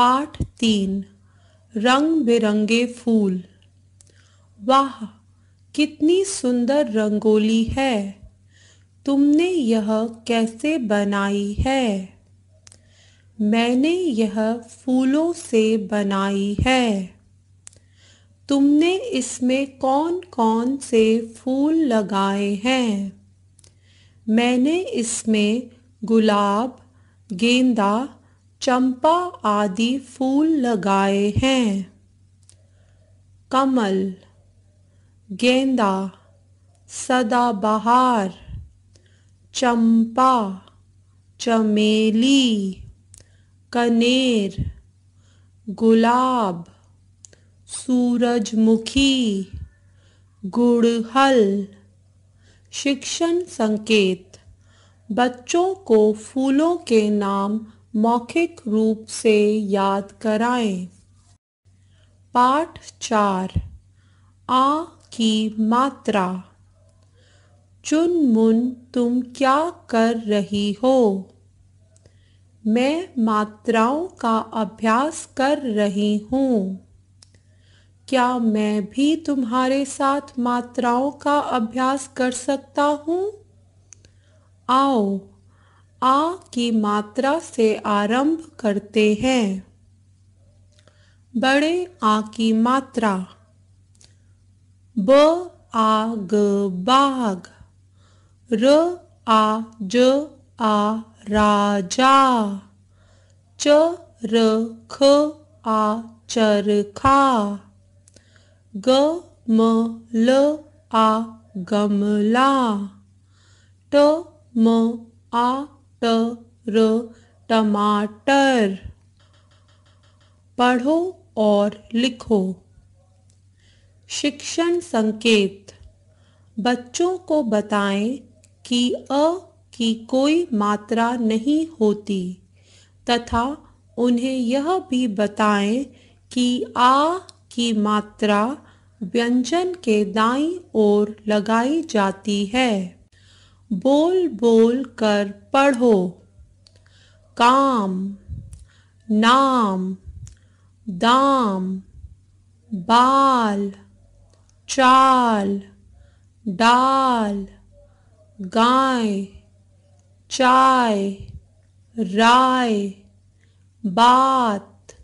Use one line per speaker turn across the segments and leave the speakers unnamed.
पाठ तीन रंग बिरंगे फूल वाह कितनी सुंदर रंगोली है तुमने यह कैसे बनाई है मैंने यह फूलों से बनाई है तुमने इसमें कौन कौन से फूल लगाए हैं मैंने इसमें गुलाब गेंदा चंपा आदि फूल लगाए हैं कमल गेंदा सदाबहार चंपा चमेली कनेर गुलाब सूरजमुखी गुड़हल शिक्षण संकेत बच्चों को फूलों के नाम मौखिक रूप से याद कराएं। पाठ चार आ की मात्रा चुन मुन तुम क्या कर रही हो मैं मात्राओं का अभ्यास कर रही हूँ क्या मैं भी तुम्हारे साथ मात्राओं का अभ्यास कर सकता हूँ आओ आ की मात्रा से आरंभ करते हैं बड़े आ की मात्रा ब आ ग बाग र आ ज आ राजा च र ख आ चरखा ग म ल आ गमला ट म आ टर टमाटर पढ़ो और लिखो शिक्षण संकेत बच्चों को बताएं कि अ की कोई मात्रा नहीं होती तथा उन्हें यह भी बताएं कि आ की मात्रा व्यंजन के दाई ओर लगाई जाती है बोल बोल कर पढ़ो काम नाम दाम बाल चाल डाल गाय चाय राय बात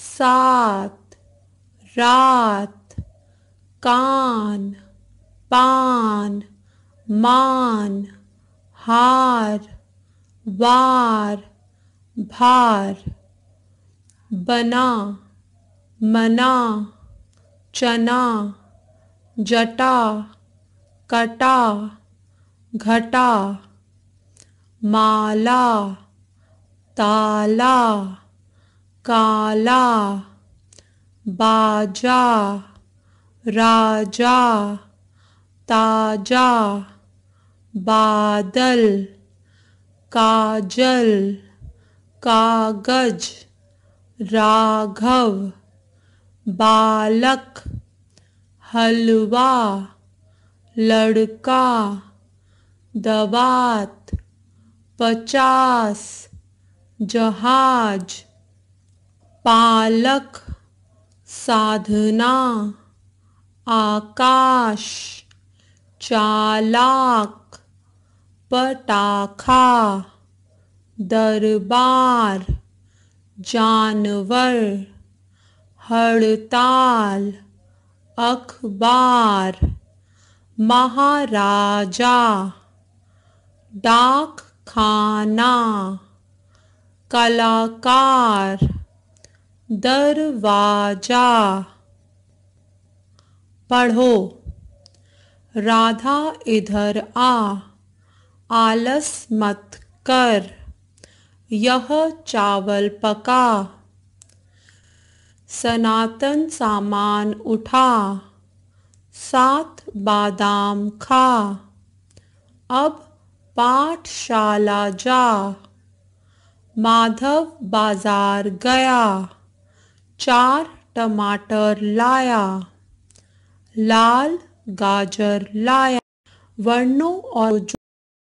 सात रात कान पान मान हार वार भार बना मना चना जटा कटा घटा माला ताला काला बाजा राजा ताजा बादल काजल कागज राघव बालक हलवा लड़का दवात पचास जहाज पालक साधना आकाश चालाक पटाखा दरबार जानवर हड़ताल अखबार महाराजा डाक खाना कलाकार दरवाजा पढ़ो राधा इधर आ आलस मत कर यह चावल पका सनातन सामान उठा सात बादाम खा अब पाठशाला जा माधव बाजार गया चार टमाटर लाया लाल गाजर लाया वर्णों और